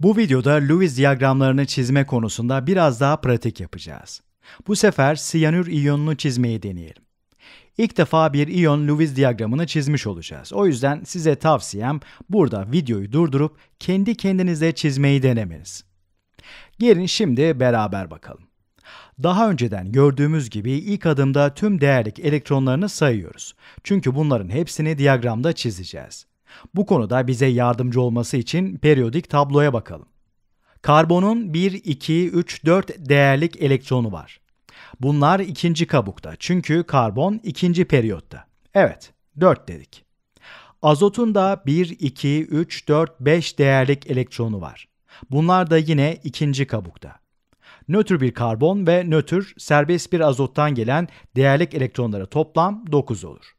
Bu videoda Lewis diyagramlarını çizme konusunda biraz daha pratik yapacağız. Bu sefer siyanür iyonunu çizmeyi deneyelim. İlk defa bir iyon Lewis diyagramını çizmiş olacağız. O yüzden size tavsiyem burada videoyu durdurup kendi kendinize çizmeyi denemeniz. Gelin şimdi beraber bakalım. Daha önceden gördüğümüz gibi ilk adımda tüm değerlik elektronlarını sayıyoruz. Çünkü bunların hepsini diyagramda çizeceğiz. Bu konuda bize yardımcı olması için periyodik tabloya bakalım. Karbonun 1, 2, 3, 4 değerlik elektronu var. Bunlar ikinci kabukta çünkü karbon ikinci periyotta. Evet, 4 dedik. Azotun da 1, 2, 3, 4, 5 değerlik elektronu var. Bunlar da yine ikinci kabukta. Nötr bir karbon ve nötr serbest bir azottan gelen değerlik elektronları toplam 9 olur.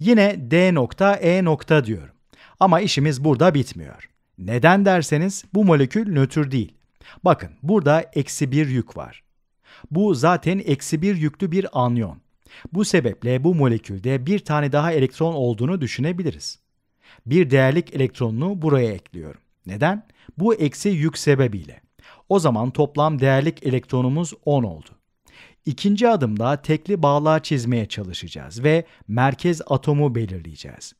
Yine D nokta E nokta diyorum. Ama işimiz burada bitmiyor. Neden derseniz bu molekül nötr değil. Bakın burada eksi bir yük var. Bu zaten eksi bir yüklü bir anyon. Bu sebeple bu molekülde bir tane daha elektron olduğunu düşünebiliriz. Bir değerlik elektronunu buraya ekliyorum. Neden? Bu eksi yük sebebiyle. O zaman toplam değerlik elektronumuz 10 oldu. İkinci adımda tekli bağlar çizmeye çalışacağız ve merkez atomu belirleyeceğiz.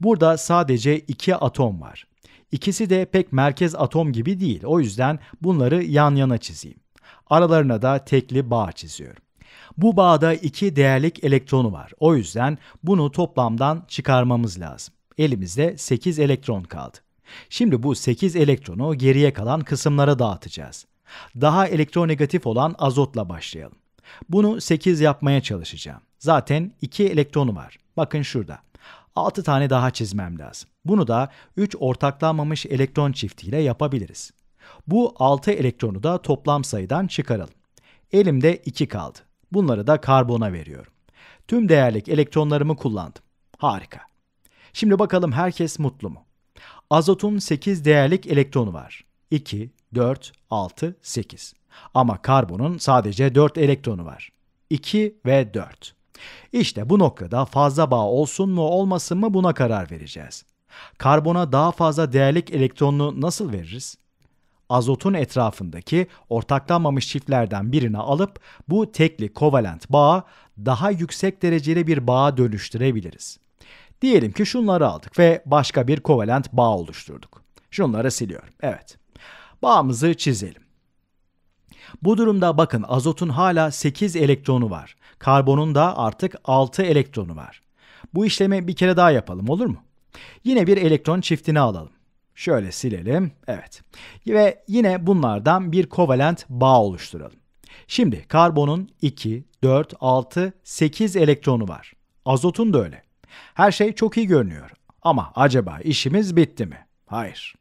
Burada sadece iki atom var. İkisi de pek merkez atom gibi değil. O yüzden bunları yan yana çizeyim. Aralarına da tekli bağ çiziyorum. Bu bağda iki değerlik elektronu var. O yüzden bunu toplamdan çıkarmamız lazım. Elimizde 8 elektron kaldı. Şimdi bu 8 elektronu geriye kalan kısımlara dağıtacağız. Daha elektronegatif olan azotla başlayalım. Bunu 8 yapmaya çalışacağım. Zaten 2 elektronu var. Bakın şurada. 6 tane daha çizmem lazım. Bunu da 3 ortaklanmamış elektron çiftiyle yapabiliriz. Bu 6 elektronu da toplam sayıdan çıkaralım. Elimde 2 kaldı. Bunları da karbona veriyorum. Tüm değerlik elektronlarımı kullandım. Harika. Şimdi bakalım herkes mutlu mu? Azotun 8 değerlik elektronu var. 2, 4, 6, 8. Ama karbonun sadece 4 elektronu var. 2 ve 4. İşte bu noktada fazla bağ olsun mu olmasın mı buna karar vereceğiz. Karbona daha fazla değerlik elektronunu nasıl veririz? Azotun etrafındaki ortaklanmamış çiftlerden birini alıp bu tekli kovalent bağı daha yüksek dereceli bir bağa dönüştürebiliriz. Diyelim ki şunları aldık ve başka bir kovalent bağ oluşturduk. Şunları siliyorum. Evet. Bağımızı çizelim. Bu durumda bakın azotun hala 8 elektronu var. Karbonun da artık 6 elektronu var. Bu işlemi bir kere daha yapalım olur mu? Yine bir elektron çiftini alalım. Şöyle silelim. Evet. Ve yine bunlardan bir kovalent bağ oluşturalım. Şimdi karbonun 2, 4, 6, 8 elektronu var. Azotun da öyle. Her şey çok iyi görünüyor. Ama acaba işimiz bitti mi? Hayır.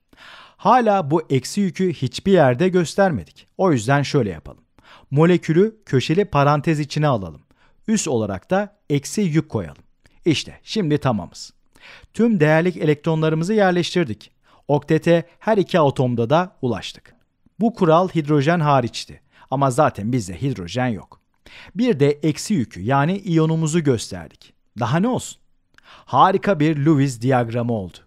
Hala bu eksi yükü hiçbir yerde göstermedik. O yüzden şöyle yapalım. Molekülü köşeli parantez içine alalım. Üs olarak da eksi yük koyalım. İşte şimdi tamamız. Tüm değerlik elektronlarımızı yerleştirdik. Oktete her iki atomda da ulaştık. Bu kural hidrojen hariçti. Ama zaten bizde hidrojen yok. Bir de eksi yükü yani iyonumuzu gösterdik. Daha ne olsun? Harika bir Lewis diyagramı oldu.